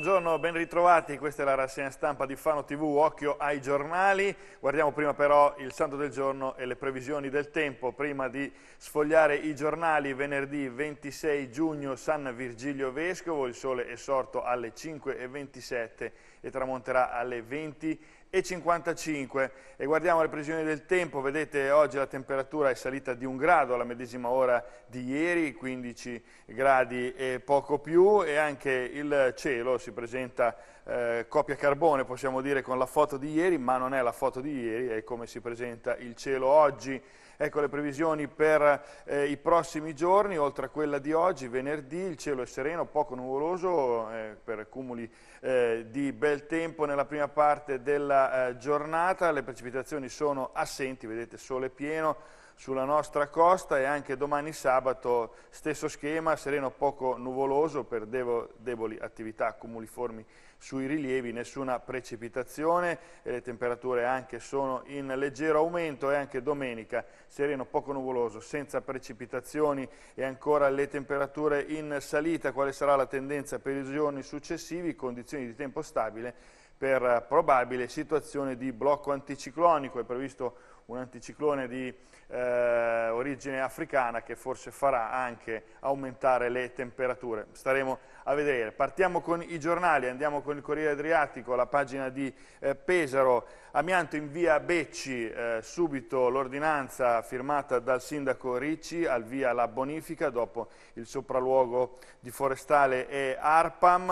Buongiorno, ben ritrovati, questa è la rassegna stampa di Fano TV, occhio ai giornali, guardiamo prima però il santo del giorno e le previsioni del tempo, prima di sfogliare i giornali, venerdì 26 giugno San Virgilio Vescovo, il sole è sorto alle 5.27 e tramonterà alle 20 e 55 e guardiamo le previsioni del tempo, vedete oggi la temperatura è salita di un grado alla medesima ora di ieri, 15 gradi e poco più e anche il cielo si presenta eh, copia carbone possiamo dire con la foto di ieri, ma non è la foto di ieri, è come si presenta il cielo oggi. Ecco le previsioni per eh, i prossimi giorni, oltre a quella di oggi, venerdì, il cielo è sereno, poco nuvoloso eh, per cumuli eh, di bel tempo nella prima parte della eh, giornata, le precipitazioni sono assenti, vedete sole pieno, sulla nostra costa e anche domani sabato stesso schema, sereno poco nuvoloso per devo, deboli attività cumuliformi sui rilievi nessuna precipitazione e le temperature anche sono in leggero aumento e anche domenica sereno, poco nuvoloso, senza precipitazioni e ancora le temperature in salita. Quale sarà la tendenza per i giorni successivi? Condizioni di tempo stabile per probabile situazione di blocco anticiclonico. È previsto un anticiclone di eh, origine africana che forse farà anche aumentare le temperature. Staremo a vedere. Partiamo con i giornali, andiamo con il Corriere Adriatico, la pagina di eh, Pesaro, amianto in via Becci, eh, subito l'ordinanza firmata dal sindaco Ricci al via la bonifica dopo il sopralluogo di Forestale e Arpam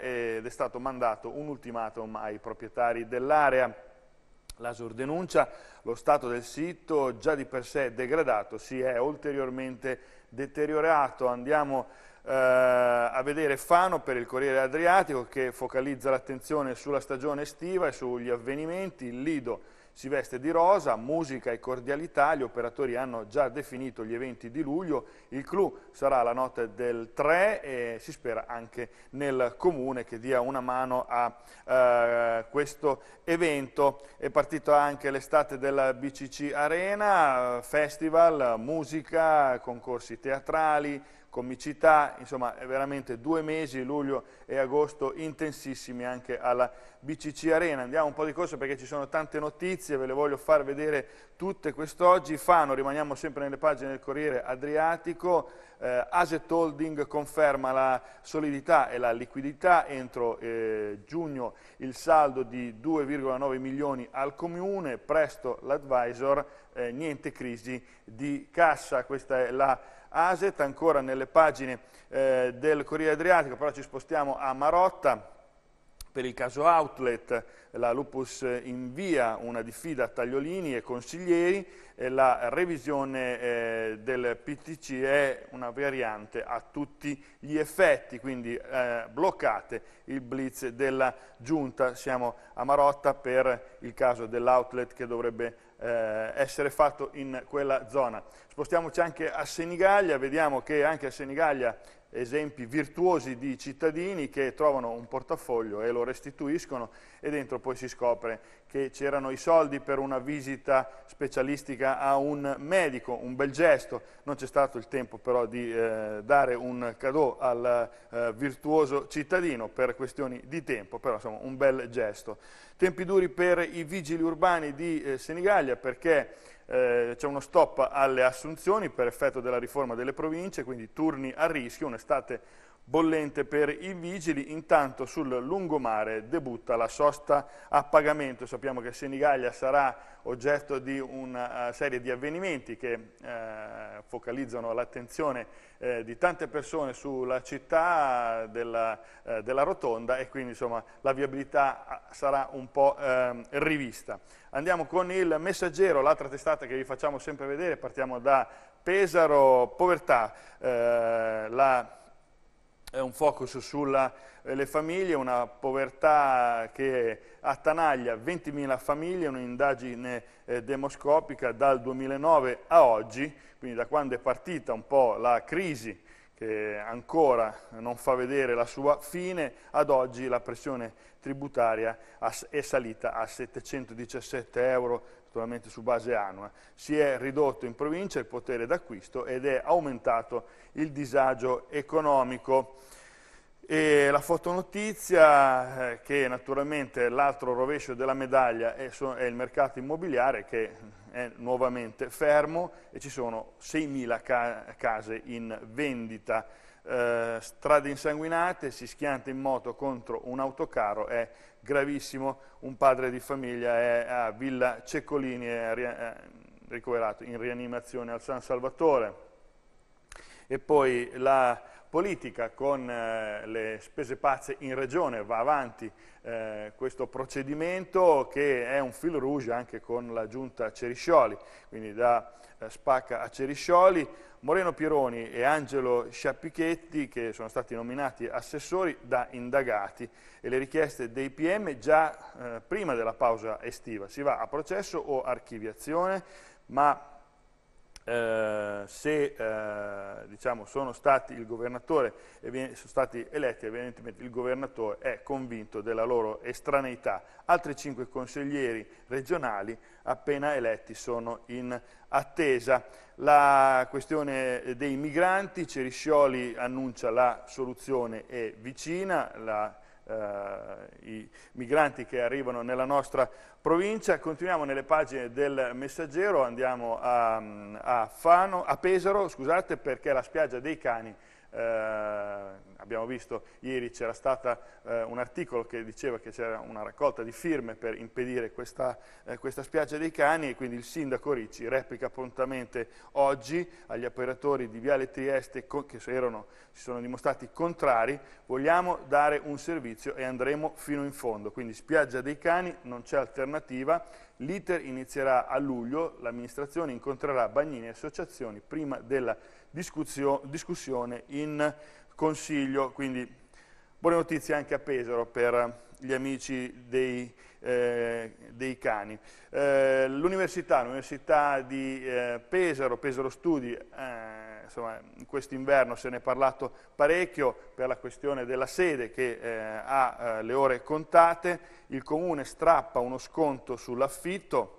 eh, ed è stato mandato un ultimatum ai proprietari dell'area. L'ASUR denuncia lo stato del sito già di per sé degradato, si è ulteriormente deteriorato. Andiamo eh, a vedere Fano per il Corriere Adriatico che focalizza l'attenzione sulla stagione estiva e sugli avvenimenti. Il Lido si veste di rosa, musica e cordialità, gli operatori hanno già definito gli eventi di luglio, il clou sarà la notte del 3 e si spera anche nel comune che dia una mano a eh, questo evento. È partita anche l'estate della BCC Arena, festival, musica, concorsi teatrali, comicità, insomma è veramente due mesi, luglio e agosto, intensissimi anche alla BCC Arena. Andiamo un po' di corso perché ci sono tante notizie, ve le voglio far vedere tutte quest'oggi. Fano, rimaniamo sempre nelle pagine del Corriere Adriatico, eh, Aset Holding conferma la solidità e la liquidità, entro eh, giugno il saldo di 2,9 milioni al Comune, presto l'advisor, eh, niente crisi di cassa, questa è la Aset, ancora nelle pagine eh, del Corriere Adriatico, però ci spostiamo a Marotta, per il caso outlet la Lupus invia una diffida a Tagliolini e consiglieri e la revisione eh, del PTC è una variante a tutti gli effetti, quindi eh, bloccate il blitz della giunta. Siamo a Marotta per il caso dell'outlet che dovrebbe eh, essere fatto in quella zona. Spostiamoci anche a Senigallia, vediamo che anche a Senigallia esempi virtuosi di cittadini che trovano un portafoglio e lo restituiscono e dentro poi si scopre che c'erano i soldi per una visita specialistica a un medico, un bel gesto, non c'è stato il tempo però di eh, dare un cadeau al eh, virtuoso cittadino per questioni di tempo, però insomma un bel gesto. Tempi duri per i vigili urbani di eh, Senigallia perché eh, c'è uno stop alle assunzioni per effetto della riforma delle province, quindi turni a rischio, un'estate bollente per i vigili, intanto sul lungomare debutta la sosta a pagamento, sappiamo che Senigallia sarà oggetto di una eh, serie di avvenimenti che eh, focalizzano l'attenzione eh, di tante persone sulla città della, eh, della rotonda e quindi insomma, la viabilità ah, sarà un po' ehm, rivista. Andiamo con il Messaggero, l'altra testata che vi facciamo sempre vedere, partiamo da Pesaro, povertà, eh, la un focus sulle eh, famiglie, una povertà che attanaglia 20.000 famiglie, un'indagine eh, demoscopica dal 2009 a oggi, quindi da quando è partita un po' la crisi che ancora non fa vedere la sua fine, ad oggi la pressione tributaria è salita a 717 euro naturalmente su base annua, si è ridotto in provincia il potere d'acquisto ed è aumentato il disagio economico. E la fotonotizia eh, che naturalmente l'altro rovescio della medaglia è, è, il mercato immobiliare che mm, è nuovamente fermo e ci sono 6.000 ca case in vendita eh, strade insanguinate, si schianta in moto contro un autocarro, è gravissimo, un padre di famiglia è a Villa Ceccolini, è, eh, ricoverato in rianimazione al San Salvatore. E poi la politica con eh, le spese pazze in regione, va avanti eh, questo procedimento che è un fil rouge anche con la giunta Ceriscioli, quindi da eh, Spacca a Ceriscioli, Moreno Pironi e Angelo Sciappichetti che sono stati nominati assessori da indagati e le richieste dei PM già eh, prima della pausa estiva, si va a processo o archiviazione, ma eh, se eh, diciamo, sono stati il governatore e viene, sono stati eletti, evidentemente il governatore è convinto della loro estraneità. Altri cinque consiglieri regionali appena eletti sono in attesa. La questione dei migranti, Ceriscioli annuncia la soluzione è vicina, la eh, i migranti che arrivano nella nostra provincia. Continuiamo nelle pagine del Messaggero, andiamo a, a, Fano, a Pesaro scusate, perché la spiaggia dei cani eh, abbiamo visto ieri c'era stato eh, un articolo che diceva che c'era una raccolta di firme per impedire questa, eh, questa, spiaggia dei cani e quindi il sindaco Ricci replica prontamente oggi agli operatori di Viale Trieste che erano, si sono dimostrati contrari, vogliamo dare un servizio e andremo fino in fondo, quindi spiaggia dei cani non c'è alternativa, l'iter inizierà a luglio, l'amministrazione incontrerà bagnini e associazioni prima della discussione in Consiglio, quindi buone notizie anche a Pesaro per gli amici dei, eh, dei cani. Eh, l'università, l'università di eh, Pesaro, Pesaro Studi, eh, insomma, in quest'inverno se ne è parlato parecchio per la questione della sede che eh, ha eh, le ore contate, il comune strappa uno sconto sull'affitto,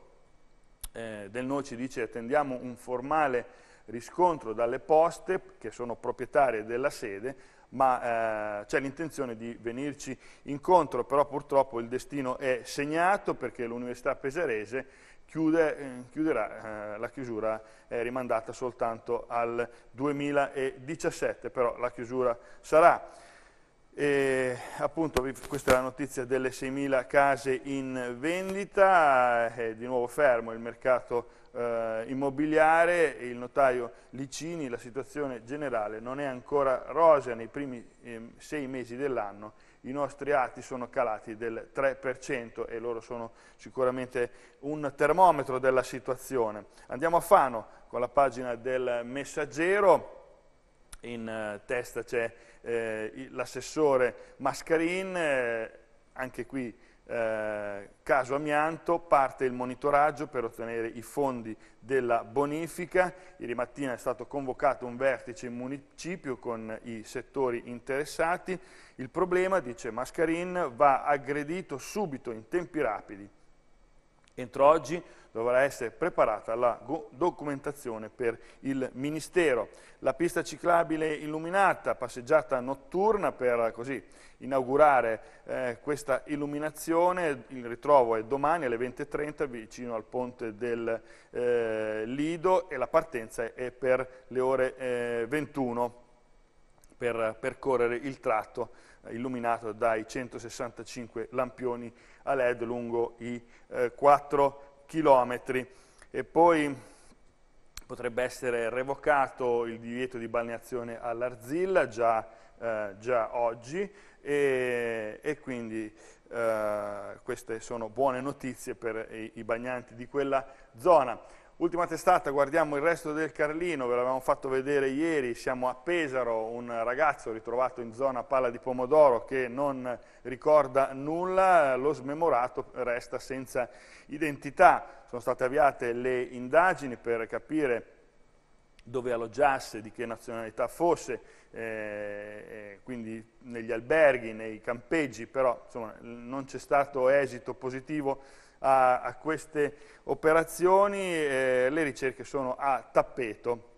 Del Noci dice attendiamo un formale riscontro dalle poste, che sono proprietarie della sede, ma eh, c'è l'intenzione di venirci incontro, però purtroppo il destino è segnato perché l'Università Pesarese chiude, eh, chiuderà, eh, la chiusura è rimandata soltanto al 2017, però la chiusura sarà. E, appunto questa è la notizia delle 6.000 case in vendita, è di nuovo fermo il mercato eh, immobiliare e il notaio Licini, la situazione generale non è ancora rosea nei primi eh, sei mesi dell'anno, i nostri atti sono calati del 3% e loro sono sicuramente un termometro della situazione. Andiamo a Fano con la pagina del messaggero, in eh, testa c'è eh, l'assessore Mascarin, eh, anche qui eh, caso amianto, parte il monitoraggio per ottenere i fondi della bonifica. Ieri mattina è stato convocato un vertice in municipio con i settori interessati. Il problema, dice Mascarin, va aggredito subito in tempi rapidi Entro oggi dovrà essere preparata la documentazione per il Ministero. La pista ciclabile illuminata, passeggiata notturna per così, inaugurare eh, questa illuminazione, il ritrovo è domani alle 20.30 vicino al ponte del eh, Lido e la partenza è per le ore eh, 21 per percorrere il tratto eh, illuminato dai 165 lampioni a LED lungo i eh, 4 km. E poi potrebbe essere revocato il divieto di balneazione all'Arzilla già, eh, già, oggi e, e quindi eh, queste sono buone notizie per i, i bagnanti di quella zona. Ultima testata, guardiamo il resto del Carlino, ve l'avevamo fatto vedere ieri, siamo a Pesaro, un ragazzo ritrovato in zona Palla di Pomodoro che non ricorda nulla, lo smemorato resta senza identità. Sono state avviate le indagini per capire dove alloggiasse, di che nazionalità fosse, eh, eh quindi negli alberghi, nei campeggi, però insomma, non c'è stato esito positivo a, a queste operazioni, eh, le ricerche sono a tappeto,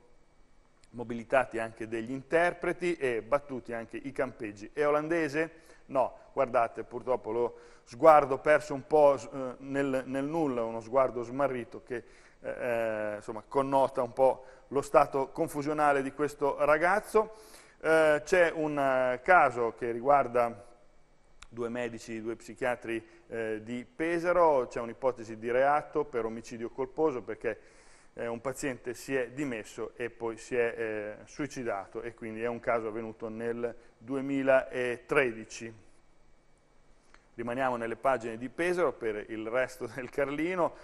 mobilitati anche degli interpreti e battuti anche i campeggi. È olandese? No, guardate, purtroppo lo sguardo perso un po' eh, nel, nel, nulla, uno sguardo smarrito che eh, eh, insomma, connota un po' lo stato confusionale di questo ragazzo. Eh, C'è un eh, caso che riguarda due medici, due psichiatri eh, di Pesaro, c'è un'ipotesi di reato per omicidio colposo perché eh, un paziente si è dimesso e poi si è eh, suicidato e quindi è un caso avvenuto nel 2013. Rimaniamo nelle pagine di Pesaro per il resto del Carlino,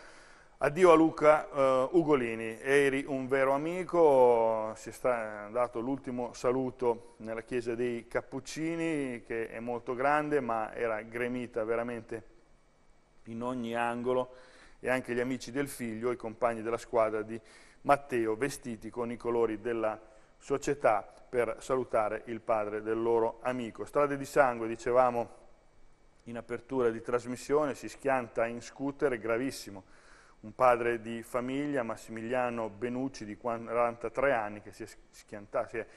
Addio a Luca uh, Ugolini, eri un vero amico, si è dato l'ultimo saluto nella chiesa dei Cappuccini che è molto grande ma era gremita veramente in ogni angolo e anche gli amici del figlio, i compagni della squadra di Matteo vestiti con i colori della società per salutare il padre del loro amico. Strade di sangue, dicevamo in apertura di trasmissione, si schianta in scooter, gravissimo un padre di famiglia, Massimiliano Benucci, di 43 anni, che si è, schianta, si è,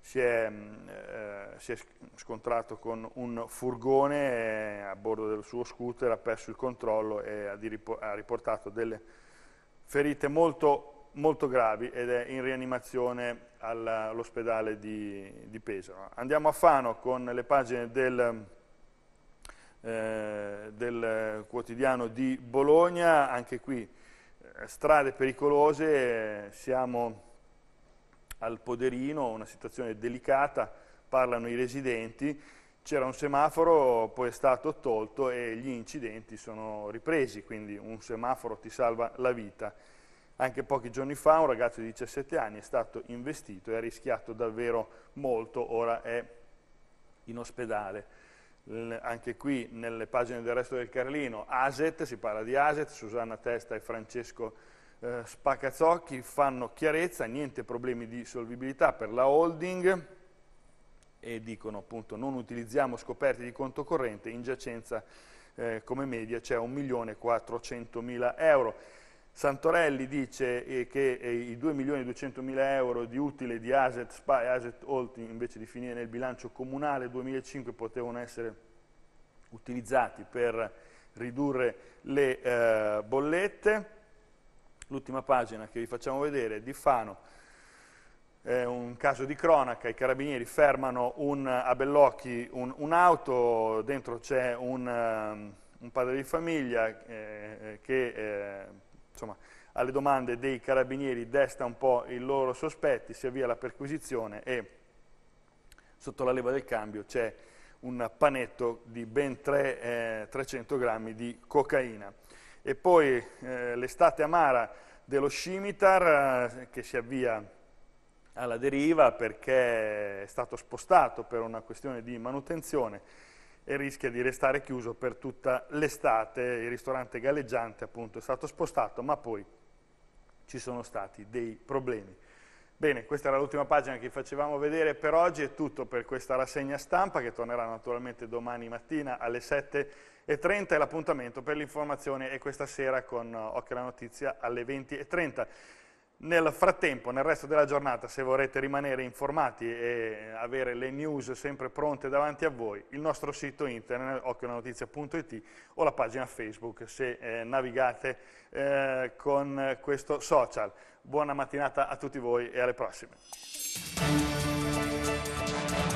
si è, mm, eh, si è scontrato con un furgone eh, a bordo del suo scooter, ha perso il controllo e ha, riportato delle ferite molto, molto gravi ed è in rianimazione all'ospedale di, di Pesaro. Andiamo a Fano con le pagine del eh, del quotidiano di Bologna, anche qui eh, strade pericolose, siamo al Poderino, una situazione delicata, parlano i residenti, c'era un semaforo, poi è stato tolto e gli incidenti sono ripresi, quindi un semaforo ti salva la vita. Anche pochi giorni fa un ragazzo di 17 anni è stato investito e ha rischiato davvero molto, ora è in ospedale anche qui nelle pagine del resto del Carlino, Aset, si parla di Aset, Susanna Testa e Francesco eh, Spacazzocchi fanno chiarezza, niente problemi di solvibilità per la holding e dicono appunto non utilizziamo scoperti di conto corrente, in giacenza eh, come media c'è 1.400.000 euro. Santorelli dice eh, che eh, i 2 milioni e 200 mila euro di utile di Aset Spa e Aset Holt invece di finire nel bilancio comunale 2005 potevano essere utilizzati per ridurre le eh, bollette. L'ultima pagina che vi facciamo vedere è di Fano, è un caso di cronaca, i carabinieri fermano un, a Bellocchi un'auto, un dentro c'è un, ehm, un, padre di famiglia eh, eh che... Eh, insomma, alle domande dei carabinieri desta un po' i loro sospetti, si avvia la perquisizione e sotto la leva del cambio c'è un panetto di ben 3, eh, 300 grammi di cocaina. E poi eh, l'estate amara dello scimitar eh, che si avvia alla deriva perché è stato spostato per una questione di manutenzione e rischia di restare chiuso per tutta l'estate. Il ristorante galleggiante appunto è stato spostato, ma poi ci sono stati dei problemi. Bene, questa era l'ultima pagina che facevamo vedere per oggi, è tutto per questa rassegna stampa che tornerà naturalmente domani mattina alle 7.30 e l'appuntamento per l'informazione è questa sera con Occhio alla Notizia alle 20.30. Nel frattempo, nel resto della giornata, se vorrete rimanere informati e avere le news sempre pronte davanti a voi, il nostro sito internet occhiolanotizia.it o la pagina Facebook se eh, navigate eh, con questo social. Buona mattinata a tutti voi e alle prossime.